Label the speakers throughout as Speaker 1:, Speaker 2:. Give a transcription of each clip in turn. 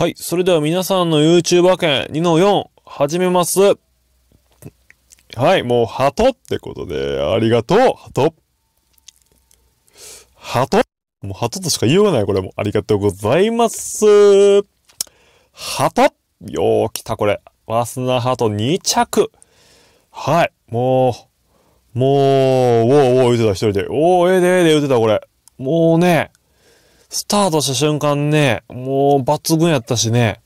Speaker 1: はい。それでは皆さんの YouTuber 券2の4、始めます。はい。もう、鳩ってことで、ありがとう、鳩。鳩もう、鳩としか言いようがない、これも。ありがとうございます。鳩よう来た、これ。ワスナー鳩2着。はい。もう、もう、おーおー言うてた、一人で。おー、ええー、でええー、で言うてた、これ。もうね、スタートした瞬間ね、もう抜群やったしね、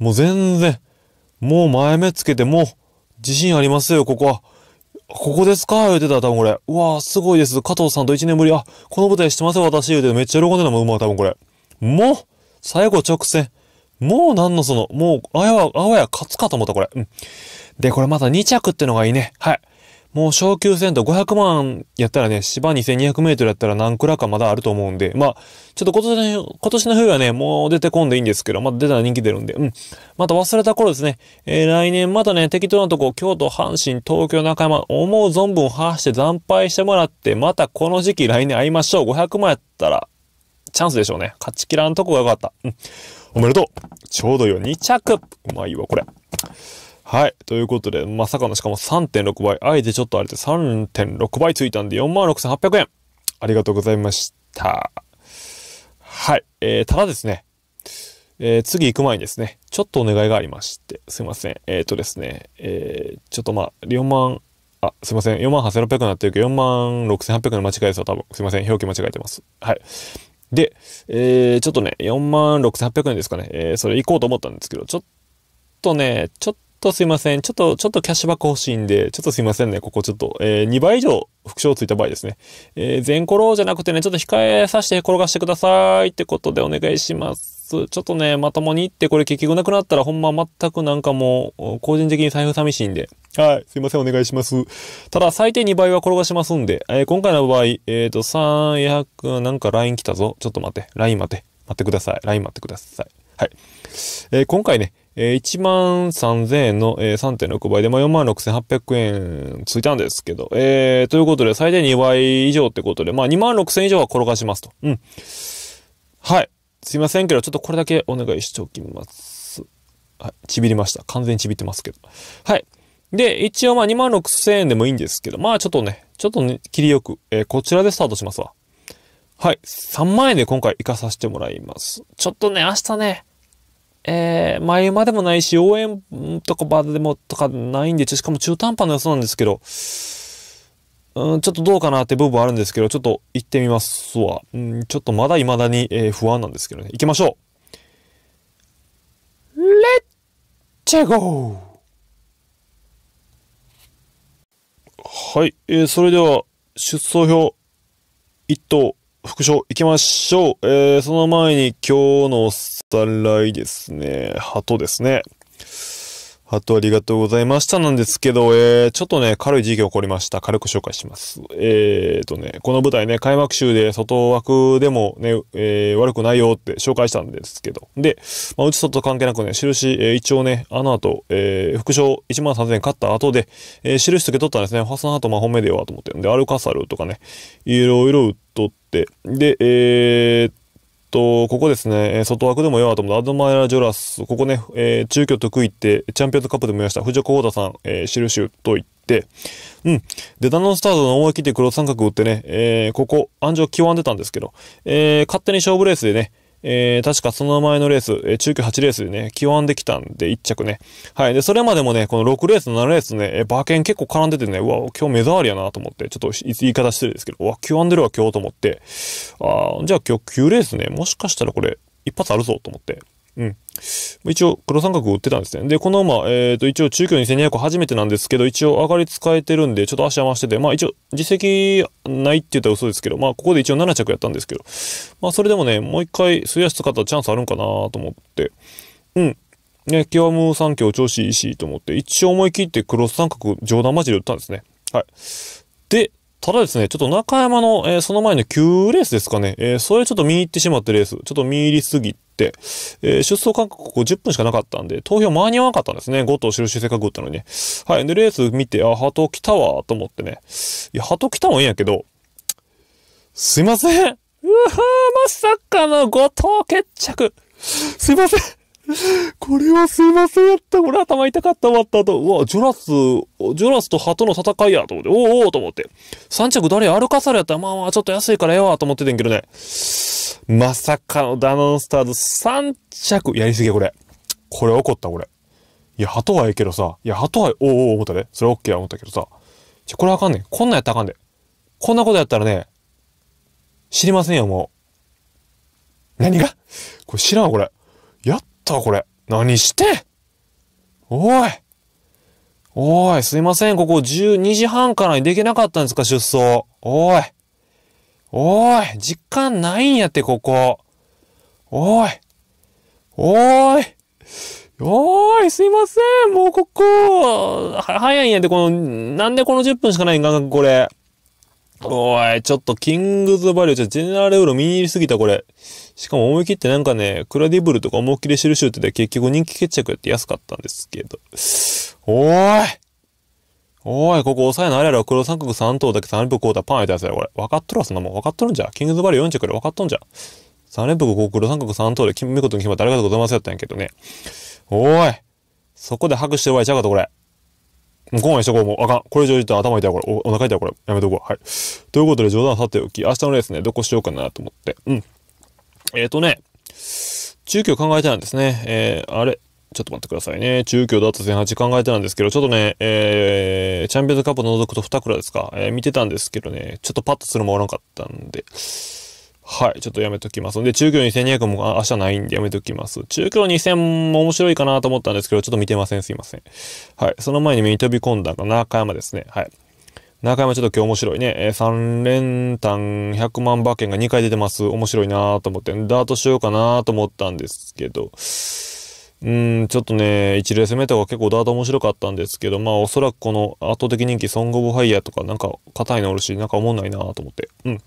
Speaker 1: もう全然、もう前目つけて、もう自信ありますよ、ここは。ここですか言うてた、多分これ。うわーすごいです。加藤さんと1年ぶり。あ、この舞台してますよ、私。言うて、めっちゃ喜んでるのもうまい、多分これ。もう、最後直線。もうなんのその、もう、あやわ、あわや勝つかと思った、これ。うん。で、これまた2着ってのがいいね。はい。もう昇級戦と500万やったらね、芝2200メートルやったら何クラかまだあると思うんで、まあ、ちょっと今年の、今年の冬はね、もう出てこんでいいんですけど、まだ出たら人気出るんで、うん。また忘れた頃ですね、えー、来年またね、適当なとこ、京都、阪神、東京、中山、思う存分発して惨敗してもらって、またこの時期来年会いましょう。500万やったら、チャンスでしょうね。勝ちきらんとこがよかった。うん。おめでとうちょうどよ、2着うまいわ、これ。はい。ということで、まさかのしかも3.6倍、あえてちょっとあれで3.6倍ついたんで46,800円。ありがとうございました。はい。えー、ただですね、えー、次行く前にですね、ちょっとお願いがありまして、すいません。えっ、ー、とですね、えー、ちょっとまあ、4万、あ、すいません。4万8600になってるけど、4万6800の間違いですよ、多分。すいません。表記間違えてます。はい。で、えー、ちょっとね、4万6800円ですかね。えー、それ行こうと思ったんですけど、ちょっとね、ちょっとすいません。ちょっと、ちょっとキャッシュバック欲しいんで、ちょっとすいませんね。ここちょっと、えー、2倍以上副賞ついた場合ですね。えー、全コロじゃなくてね、ちょっと控えさせて転がしてくださいってことでお願いします。ちょっとね、まともにってこれ結局なくなったらほんま全くなんかもう、個人的に財布寂しいんで。はい。すいません。お願いします。ただ、最低2倍は転がしますんで、えー、今回の場合、えっ、ー、と、300、なんか LINE 来たぞ。ちょっと待って。LINE 待って。待ってください。LINE 待ってください。はい。えー、今回ね、えー、1万3000円の、えー、3.6倍で、まあ、4万6800円ついたんですけど、えー、ということで、最大2倍以上ってことで、まあ、2万6000以上は転がしますと。うん。はい。すいませんけど、ちょっとこれだけお願いしておきます。はい。ちびりました。完全にちびってますけど。はい。で、一応まあ2万6000円でもいいんですけど、まあちょっとね、ちょっとね、切りよく、えー、こちらでスタートしますわ。はい。3万円で今回行かさせてもらいます。ちょっとね、明日ね、えー、前馬でもないし、応援とかバでもとかないんで、しかも中途半端な予想なんですけど、うん、ちょっとどうかなって部分あるんですけど、ちょっと行ってみますわ。うん、ちょっとまだ未だに、えー、不安なんですけどね。行きましょうレッチェゴーはい、えー、それでは、出走表1等。副賞いきましょう。えー、その前に今日のおさらいですね。鳩ですね。鳩ありがとうございましたなんですけど、えー、ちょっとね、軽い事件起こりました。軽く紹介します。えーとね、この舞台ね、開幕週で外枠でもね、えー、悪くないよって紹介したんですけど、で、まあ、うち外関係なくね、印、えー、一応ね、あの後、えー、副賞1万3000円勝った後で、えー、印付け取ったんですね、ファスナーとートまあ本命でよと思ってで、アルカサルとかね、いろいろ打っとって、。で、えー、っと、ここですね、外枠でもよいと思ったアドマイラ・ジョラス、ここね、えー、中距離得意って、チャンピオンズカップでも言いました、藤岡太さん、えー、印といて、うん。で、ダノンスタートの思い切って黒三角打ってね、えー、ここ、安城極んでたんですけど、えー、勝手に勝負レースでね、えー、確かその前のレース、えー、中級8レースでね、極んできたんで1着ね。はい。で、それまでもね、この6レース、7レースね、えー、馬券結構絡んでてね、うわ、今日目障りやなと思って、ちょっと言い方してるんですけど、うわ、極んでるわ、今日と思って、あじゃあ今日9レースね、もしかしたらこれ、一発あるぞと思って、うん。一応黒三角売ってたんですね。で、この馬、えっ、ー、と、一応中距離2200初めてなんですけど、一応上がり使えてるんで、ちょっと足余してて、まあ一応実績ないって言ったら嘘ですけど、まあここで一応7着やったんですけど、まあそれでもね、もう一回水り使ったらチャンスあるんかなと思って、うん。ね、極む三強調子いいしと思って、一応思い切って黒三角冗談交じり打ったんですね。はい。で、ただですね、ちょっと中山の、えー、その前の9レースですかね、えー、それちょっと見入ってしまってレース、ちょっと見入りすぎ、えー、出走間隔50分しかなかったんで、投票間に合わなかったんですね。5頭白せっかく打ったのにね。はい。で、レース見て、あ、鳩来たわ、と思ってね。いや、鳩来たもんやけど、すいません。うわまさかの5頭決着。すいません。これはすいませんやった。これ頭痛かった終わった後。うわ、ジョラス、ジョラスと鳩の戦いやと思って、おおおと思って。3着誰歩かされやったら、まあまあちょっと安いからええわと思っててんけどね。まさかのダノンスターズ3着。やりすぎこれ。これ怒ったこれ。いや、鳩はええけどさ。いや、鳩は、おおお思ったね。それオッケー思ったけどさ。ちょ、これあかんねん。こんなんやったらあかんねん。こんなことやったらね、知りませんよ、もう。何がこれ知らんこれ。やっったこれ。何しておいおい、すいません。ここ12時半からにできなかったんですか、出走。おい。おい、時間ないんやって、ここ。おい。おい。おーい、すいません。もうここ、早いんやって、この、なんでこの10分しかないんかな、これ。おい、ちょっとキングズバリュー、ちょ、ジェネラルウーロ見に入りすぎた、これ。しかも思い切ってなんかね、クラディブルとか思いっきりシュってで結局人気決着やって安かったんですけど。おーいおーい、ここ抑えのあれやろ、黒三角三等だけ三連複5打パンやったやつやろ、これ。分かっとるわ、そんなもん。分かっとるんじゃ。キングズバリュー4着で分かっとんじゃ。三連複う黒三角三等で見事に決まって誰かがとうございますやったんやけどね。おーいそこで拍手して終わりちゃうかと、これ。もう今回ましとこう。もうあかん。これ以上言ったら頭痛いこれ。おお腹痛いこれ。やめとこう。はい。ということで冗談さておき、明日のレースね、どこしようかなと思って。うん。えっ、ー、とね、中距離考えてたんですね。えー、あれちょっと待ってくださいね。中京だと1 8考えてたんですけど、ちょっとね、えー、チャンピオンズカップ覗くと2クラですか、えー、見てたんですけどね、ちょっとパッとするもおらんかったんで、はい、ちょっとやめときます。んで、中京2200も明日ないんでやめときます。中京2000も面白いかなと思ったんですけど、ちょっと見てません。すいません。はい、その前に目に飛び込んだのが中山ですね。はい。中山ちょっと今日面白いね。えー、3連単100万馬券が2回出てます。面白いなと思って、ダートしようかなと思ったんですけど、うん、ちょっとね、一ー攻めとか結構ダート面白かったんですけど、まあおそらくこの圧倒的人気ソング・オブ・ファイヤーとかなんか硬いのおるし、なんかもんないなと思って。うん。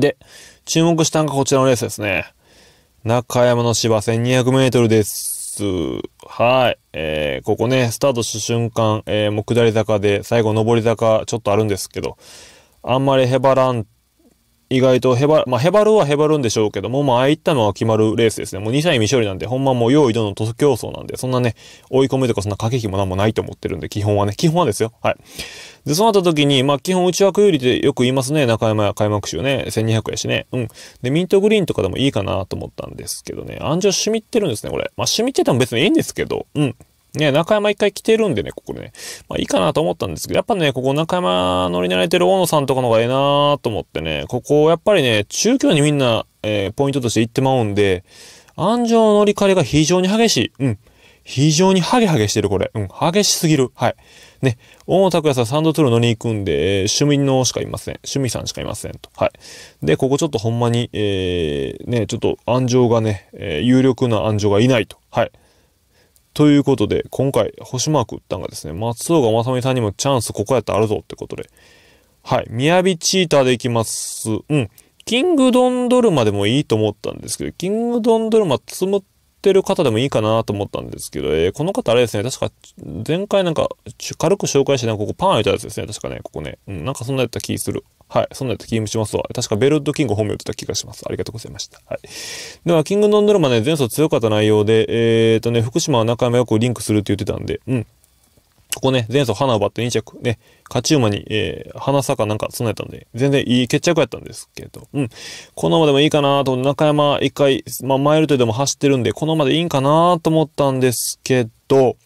Speaker 1: で、注目したのがこちらのレースですね。中山の芝 1200m です。はい。えー、ここね、スタートした瞬間、えー、もう下り坂で、最後上り坂、ちょっとあるんですけど、あんまりへばらんと、意外とへば、まあ、へばるはへばるんでしょうけども、まあ、ああいったのは決まるレースですね。もう2歳未勝利なんで、ほんまもう用意どの塗競争なんで、そんなね、追い込みとかそんな駆け引きもなんもないと思ってるんで、基本はね、基本はですよ。はい。で、そうなった時に、まあ、基本内枠有利ってよく言いますね。中山や開幕週ね、1200やしね。うん。で、ミントグリーンとかでもいいかなと思ったんですけどね。暗示はしみってるんですね、これ。まあ、しみってても別にいいんですけど、うん。ね、中山一回来てるんでね、ここね。まあいいかなと思ったんですけど、やっぱね、ここ中山乗り慣れてる大野さんとかの方がええなーと思ってね、ここやっぱりね、中距離にみんな、えー、ポイントとして行ってまうんで、安城の乗り換えが非常に激しい。うん。非常にハゲハゲしてる、これ。うん、激しすぎる。はい。ね、大野拓也さんサンドトゥル乗りに行くんで、えー、趣味のしかいません。趣味さんしかいません。と。はい。で、ここちょっとほんまに、えー、ね、ちょっと安城がね、えー、有力な安城がいないと。はい。ということで、今回、星マーク打ったんがですね、松岡雅美さんにもチャンスここやったらあるぞってことで。はい。雅チーターでいきます。うん。キングドンドルマでもいいと思ったんですけど、キングドンドルマ積むってる方でもいいかなと思ったんですけど、えー、この方あれですね、確か前回なんか軽く紹介してなんかここパン開いたやつですね、確かね、ここね。うん、なんかそんなやった気する。はい。そんなやつ勤務しますわ。確かベルドキング本名ってた気がします。ありがとうございました。はい。では、キングノンドルマね、前走強かった内容で、えーとね、福島は中山よくリンクするって言ってたんで、うん。ここね、前走花を奪って2着、ね、勝ち馬に、えー、花坂なんか備えたんで、全然いい決着やったんですけど、うん。このままでもいいかなと、中山一回、まあ、マイルトでも走ってるんで、このままでいいんかなと思ったんですけど、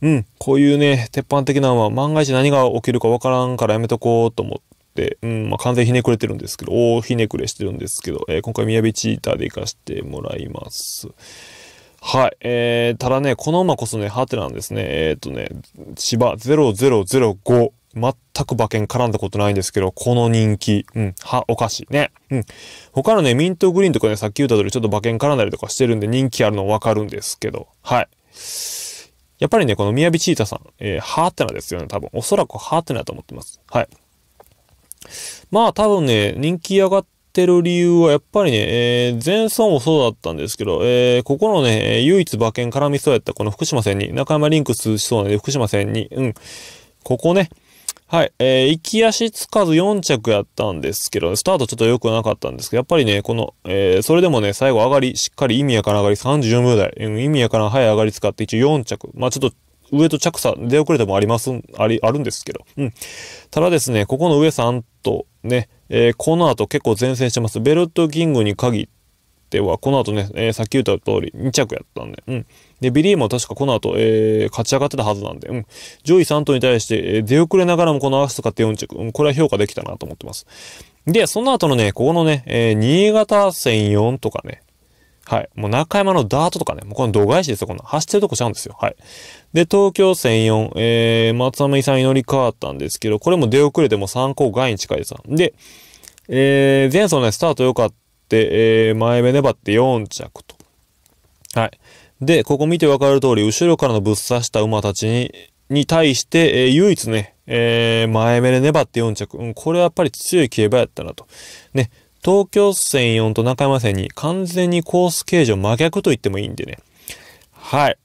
Speaker 1: うん、こういうね、鉄板的なのは万が一何が起きるかわからんからやめとこうと思っ、うんまあ、完全ひねくれてるんですけど、大ひねくれしてるんですけど、えー、今回、みやびチーターで行かしてもらいます。はい。えー、ただね、この馬こそね、ハテナんですね。えー、っとね、芝0005。全く馬券絡んだことないんですけど、この人気。うん。は、お菓子ね。うん。他のね、ミントグリーンとかね、さっき言った通りちょっと馬券絡んだりとかしてるんで人気あるのわかるんですけど。はい。やっぱりね、このやびチータさん、えー、ハーテナですよね、多分。おそらくハーテナだと思ってます。はい。まあ多分ね、人気上がってる理由はやっぱりね、えー、前走もそうだったんですけど、えー、ここのね、唯一馬券絡みそうやったこの福島戦に、中山リンク通しそうなんで福島戦に、うん、ここね、はい。えー、行き足つかず4着やったんですけど、スタートちょっと良くなかったんですけど、やっぱりね、この、えー、それでもね、最後上がり、しっかり意味やから上がり34秒台、意味やから早い上がり使って一応4着。まあちょっと上と着差、出遅れてもあります、あり、あるんですけど。うん。ただですね、ここの上3とね、えー、この後結構前線してます。ベルトキングに限っては、この後ね、えー、さっき言った通り2着やったんで、うん。で、ビリーも確かこの後、えー、勝ち上がってたはずなんで、うん。上位3頭に対して、えー、出遅れながらもこのアースとかって4着、うん、これは評価できたなと思ってます。で、その後のね、ここのね、えー、新潟戦4とかね、はい。もう中山のダートとかね、もうこの度外視ですよ、こんな。走ってるとこちゃうんですよ。はい。で、東京1 0 4えー、松山さんに乗り換わったんですけど、これも出遅れても参考外に近いですで、えー、前走ね、スタート良かった、えー、前目粘って4着と。はい。で、ここ見てわかる通り、後ろからのぶっ刺した馬たちに、に対して、えー、唯一ね、えー、前目で粘って4着。うん、これはやっぱり強い競馬やったなと。ね。東京線4と中山線に完全にコース形状真逆と言ってもいいんでね。はい。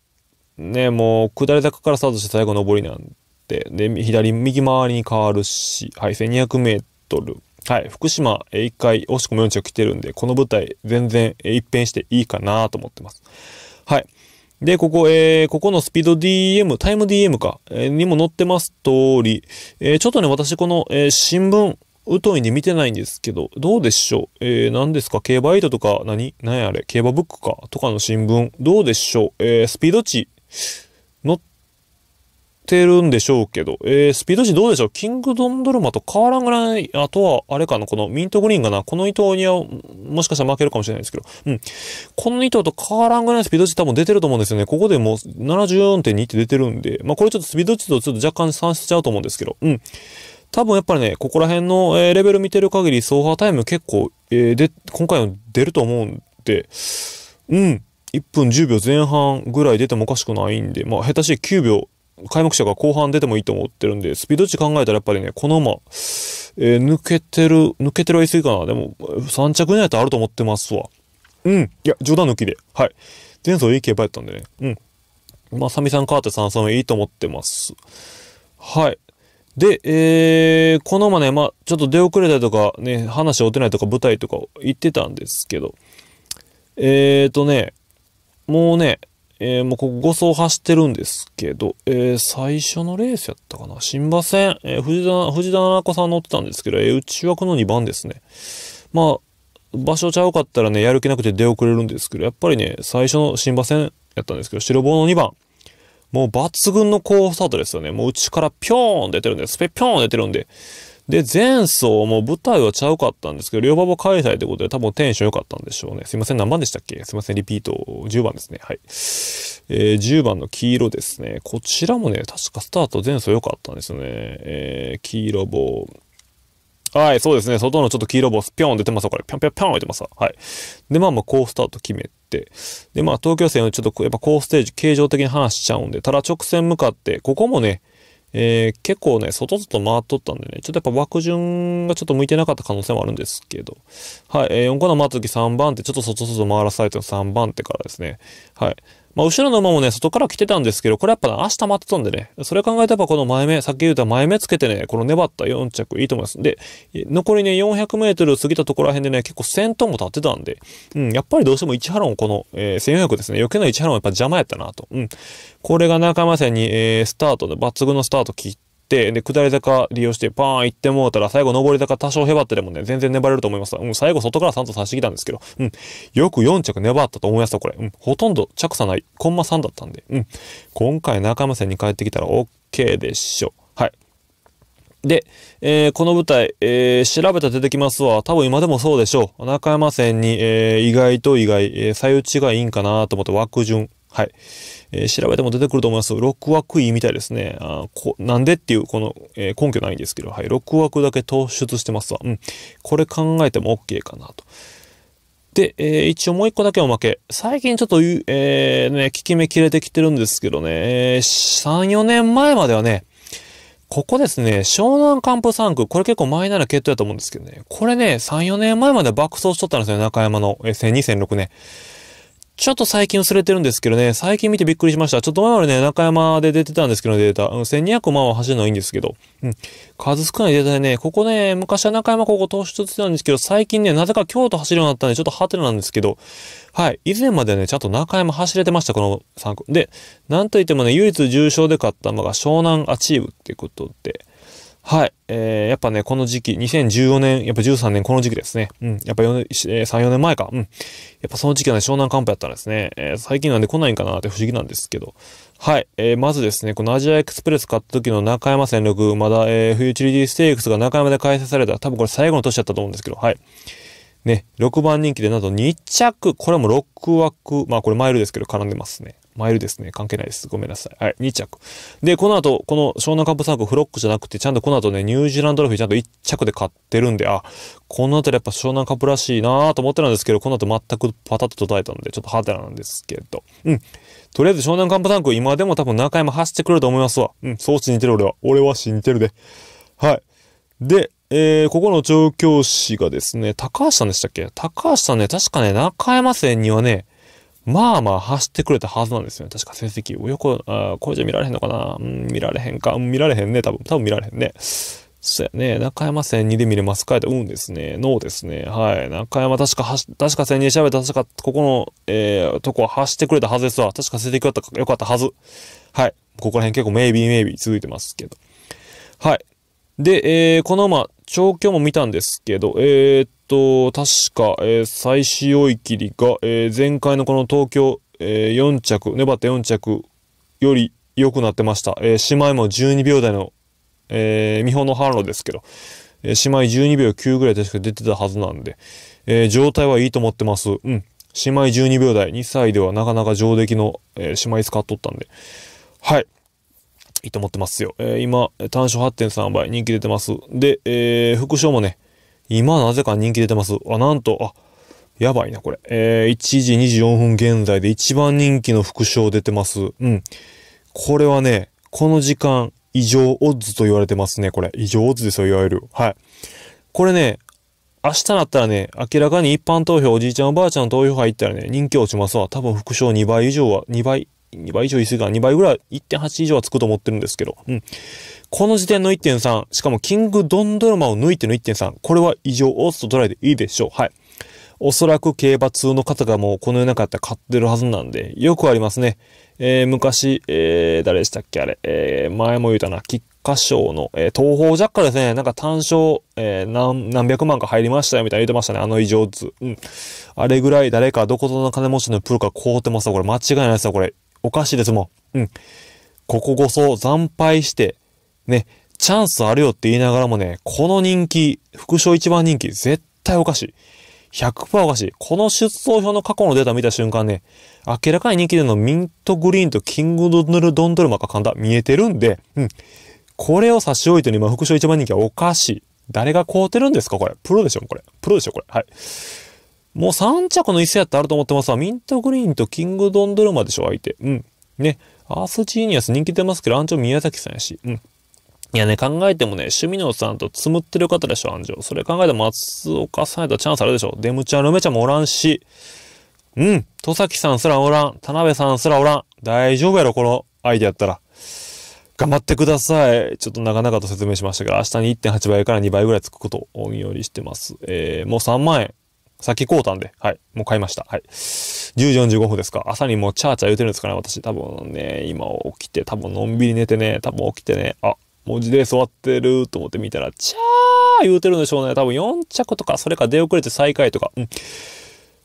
Speaker 1: ね、もう、下り坂からスタートして最後上りなんて、で、左、右回りに変わるし、はい、1200メートル。はい、福島1回、惜しくも4着来てるんで、この舞台、全然一変していいかなと思ってます。はい。で、ここ、えー、ここのスピード DM、タイム DM か、えー、にも載ってます通り、えー、ちょっとね、私この、えー、新聞、疎いんで見てないんですけど、どうでしょうえー、何ですか競馬エイトとか何、何何あれ競馬ブックかとかの新聞。どうでしょうえー、スピード値、乗ってるんでしょうけど、えー、スピード値どうでしょうキングドンドルマと変わらんぐらい、あとは、あれかなこのミントグリーンがな、この糸には、もしかしたら負けるかもしれないですけど、うん。この糸と変わらんぐらいのスピード値多分出てると思うんですよね。ここでもう74.2って出てるんで、まあこれちょっとスピード値とちょっと若干算しちゃうと思うんですけど、うん。多分やっぱりね、ここら辺の、えレベル見てる限り、走破タイム結構、えー、で、今回の出ると思うんで、うん、1分10秒前半ぐらい出てもおかしくないんで、まあ、下手しい9秒、開幕者が後半出てもいいと思ってるんで、スピード値考えたらやっぱりね、このま、えー、抜けてる、抜けてるは言い過ぎかな。でも、3着になるとあると思ってますわ。うん。いや、冗談抜きで。はい。前走いい競馬やったんでね。うん。まあ、サミさん変わって3走目いいと思ってます。はい。で、えー、このまね、まあ、ちょっと出遅れたりとか、ね、話を追ってないとか舞台とか言ってたんですけど、えーとね、もうね、えー、もうここ5走走ってるんですけど、えー、最初のレースやったかな新馬戦、えー、藤田、藤田七子さん乗ってたんですけど、えー、内枠の2番ですね。まあ、場所ちゃうかったらね、やる気なくて出遅れるんですけど、やっぱりね、最初の新馬戦やったんですけど、白棒の2番。もう抜群の高スタートですよね。もう内からピョーン出てるんで、スペピョーン出てるんで。で、前走も舞台はちゃうかったんですけど、両馬場開催ということで多分テンション良かったんでしょうね。すいません、何番でしたっけすいません、リピート。10番ですね。はい。えー、10番の黄色ですね。こちらもね、確かスタート前走良かったんですよね。えー、黄色棒。はい、そうですね。外のちょっと黄色棒、ピョン出てますこれ。ピョンピョンピョン出てますわ。はい。で、まあまあ、高スタート決め、で、まあ東京線をちょっとやっぱ高ステージ、形状的に話しちゃうんで、ただ直線向かって、ここもね、えー、結構ね、外々回っとったんでね、ちょっとやっぱ枠順がちょっと向いてなかった可能性もあるんですけど、はい、えー、4個の回った時3番手、ちょっと外々回らされての3番手からですね、はい、まあ、後ろの馬もね、外から来てたんですけど、これやっぱ、ね、足溜まってたんでね、それ考えたらこの前目、さっき言った前目つけてね、この粘った4着いいと思います。で、残りね、400メートル過ぎたところら辺でね、結構トンも立ってたんで、うん、やっぱりどうしてもハロン、この、えー、1400ですね、余計なハロンやっぱ邪魔やったなと。うん。これが中山戦に、えー、スタートで、抜群のスタート切っ、で、下り坂利用してパーン行ってもうたら、最後上り坂多少へばってでもね、全然粘れると思います。うん、最後外から3と差してきたんですけど、うん、よく4着粘ったと思いますよ、これ。うん、ほとんど着差ない、コンマ3だったんで、うん、今回中山線に帰ってきたら OK でしょ。はい。で、えー、この舞台、えー、調べたら出てきますわ。多分今でもそうでしょう。中山線に、えー、意外と意外、えー、左右違いいんかなと思って枠順。はい。えー、調べても出てくると思います。6枠いいみたいですね。あこなんでっていう、この、えー、根拠ないんですけど、はい。6枠だけ突出してますわ。うん。これ考えても OK かなと。で、えー、一応もう一個だけおまけ。最近ちょっと、えー、ね、効き目切れてきてるんですけどね、えー、3、4年前まではね、ここですね、湘南カンプ3区、これ結構前なら決闘やと思うんですけどね、これね、3、4年前まで爆走しとったんですよ、中山の、えー、2006年、ちょっと最近薄れてるんですけどね、最近見てびっくりしました。ちょっと前までね、中山で出てたんですけど、データ。1200万は走るのはいいんですけど。うん。数少ないデータでね、ここね、昔は中山ここ投手してたんですけど、最近ね、なぜか京都走るようになったんで、ちょっとハテナなんですけど、はい。以前までね、ちゃんと中山走れてました、この3区。で、なんといってもね、唯一重賞で勝った馬が湘南アチーブってことで、はい。えー、やっぱね、この時期、2014年、やっぱ13年、この時期ですね。うん。やっぱ4年、えー、3、4年前か。うん。やっぱその時期はね、湘南カンプやったんですね。えー、最近なんで来ないんかなって不思議なんですけど。はい。えー、まずですね、このアジアエクスプレス買った時の中山戦力、まだ、えー、フューチュリティステークスが中山で開催された。多分これ最後の年だったと思うんですけど、はい。ね、6番人気でなんと2着、これも6枠、まあこれマイルですけど、絡んでますね。マイルですね。関係ないです。ごめんなさい。はい、2着。で、この後、この湘南カップサークフロックじゃなくて、ちゃんとこの後ね、ニュージーランドロフィーちゃんと1着で買ってるんで、あ、この辺りやっぱ湘南カップらしいなーと思ってたんですけど、この後全くパタッと途絶えたので、ちょっとハテナなんですけど。うん。とりあえず湘南カップサーク今でも多分中山走ってくれると思いますわ。うん、そう信じてる俺は。俺は信じてるで。はい。で、えー、ここの調教師がですね、高橋さんでしたっけ高橋さんね、確かね、中山戦にはね、まあまあ走ってくれたはずなんですよね。確か成績。横、く、あこれじゃ見られへんのかなうん、見られへんか。うん、見られへんね。多分、多分見られへんね。そうやね。中山戦2で見れますかいと、うんですね。ノーですね。はい。中山確か確か戦2で調べた、確かここの、えー、とこは走ってくれたはずですわ。確か成績よかった、よかったはず。はい。ここら辺結構メイビーメイビー続いてますけど。はい。で、えー、このまま調教も見たんですけど、えー、っと、確か、えー、最終追い切りが、えー、前回のこの東京、えー、4着、粘った4着より良くなってました。えー、姉妹も12秒台の、えー、見本の販路ですけど、えー、姉妹12秒9ぐらい確か出てたはずなんで、えー、状態はいいと思ってます。うん。姉妹12秒台、2歳ではなかなか上出来の、えー、姉妹使っとったんで。はい。いいと思ってますよ。えー、今、単勝8.3倍、人気出てます。で、えー、副賞もね、今なぜか人気出てます。あ、なんと、あ、やばいな、これ。えー、1時24分現在で一番人気の副賞出てます。うん。これはね、この時間、異常オッズと言われてますね、これ。異常オッズですよ、いわゆる。はい。これね、明日なったらね、明らかに一般投票、おじいちゃんおばあちゃん投票入ったらね、人気落ちますわ。多分副賞2倍以上は、2倍2倍以上言い過ぎか2倍ぐらい、1.8以上はつくと思ってるんですけど、うん。この時点の1.3、しかもキングドンドラマを抜いての1.3、これは異常オーストトライでいいでしょう。はい。おそらく競馬通の方がもうこの世の中やったら買ってるはずなんで、よくありますね。えー、昔、えー、誰でしたっけあれ、えー、前も言うたな、菊花賞の、えー、東方ジャッカですね、なんか単勝、えー、何、何百万か入りましたよみたいな言ってましたね、あの異常図。うん。あれぐらい誰かどことの金持ちのプロが凍ってますわ、これ間違いないですよ、これ。おかしいですもん。うん。こここそ惨敗して、ね、チャンスあるよって言いながらもね、この人気、副賞一番人気、絶対おかしい。100%おかしい。この出走表の過去のデータ見た瞬間ね、明らかに人気でのミントグリーンとキングドヌルドンドルマかんだ、見えてるんで、うん。これを差し置いてる今副賞一番人気はおかしい。誰が買うてるんですかこれ。プロでしょこれ。プロでしょこれ。はい。もう3着の椅子やってあると思ってますわ。ミントグリーンとキングドンドルマでしょ、相手。うん。ね。アースジーニアス人気出ますけど、アンョ宮崎さんやし。うん。いやね、考えてもね、趣味のさんとつむってる方でしょ、アンジそれ考えても松岡さんやったらチャンスあるでしょ。デムちゃん、ルメちゃんもおらんし。うん。戸崎さんすらおらん。田辺さんすらおらん。大丈夫やろ、この相手やったら。頑張ってください。ちょっと長々と説明しましたが、明日に1.8倍から2倍ぐらいつくことをおよりしてます。えー、もう3万円。さっき買うたんで、はい。もう買いました。はい。10時45分ですか。朝にもうチャーチャー言うてるんですかね、私。多分ね、今起きて、多分のんびり寝てね、多分起きてね、あ、文字で座ってると思って見たら、チャー言うてるんでしょうね。多分4着とか、それか出遅れて最下位とか。うん。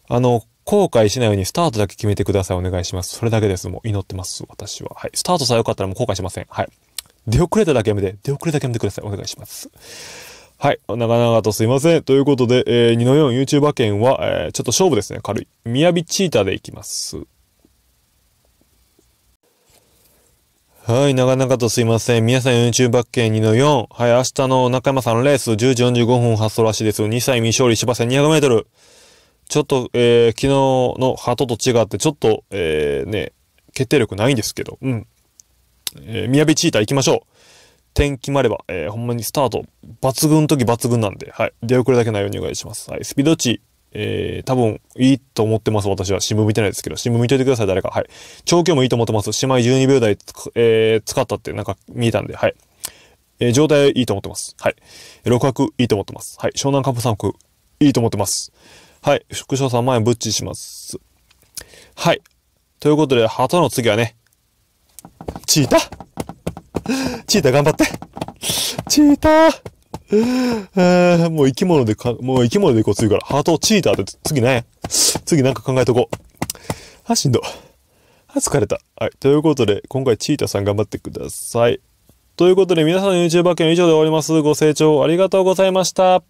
Speaker 1: あの、後悔しないようにスタートだけ決めてください。お願いします。それだけです。もう祈ってます。私は。はい。スタートさえ良かったらもう後悔しません。はい。出遅れただけやめて、出遅れただけやめてください。お願いします。はい。長々とすいません。ということで、えー、2の4 YouTuber 券は、えー、ちょっと勝負ですね。軽い。雅チーターでいきます。はい。長々とすいません。皆さん YouTuber 券2の4。はい。明日の中山さんのレース、10時45分発送らしいです2歳未勝利、芝線200メートル。ちょっと、えー、昨日の鳩と違って、ちょっと、えー、ね、決定力ないんですけど、うん。えー、やびチーター行きましょう。点決まれば、えー、ほんまにスタート、抜群の時抜群なんで、はい。出遅れだけないようにお願いします。はい。スピード値、えー、多分いいと思ってます。私は新聞見てないですけど、新聞見といてください、誰か。はい。長距離もいいと思ってます。姉妹12秒台、えー、使ったってなんか見えたんで、はい。えー、状態いいと思ってます。はい。六角いいと思ってます。はい。湘南カップ3区いいと思ってます。はい。副賞3万円ぶっちします。はい。ということで、旗の次はね、チータチーター頑張って。チーター、えー、もう生き物でか、もう生き物でいこう、次から。ハート、チーターで、次ね。次なんか考えとこう。あ、しんど。あ、疲れた。はい。ということで、今回チーターさん頑張ってください。ということで、皆さんの YouTuber 券以上で終わります。ご清聴ありがとうございました。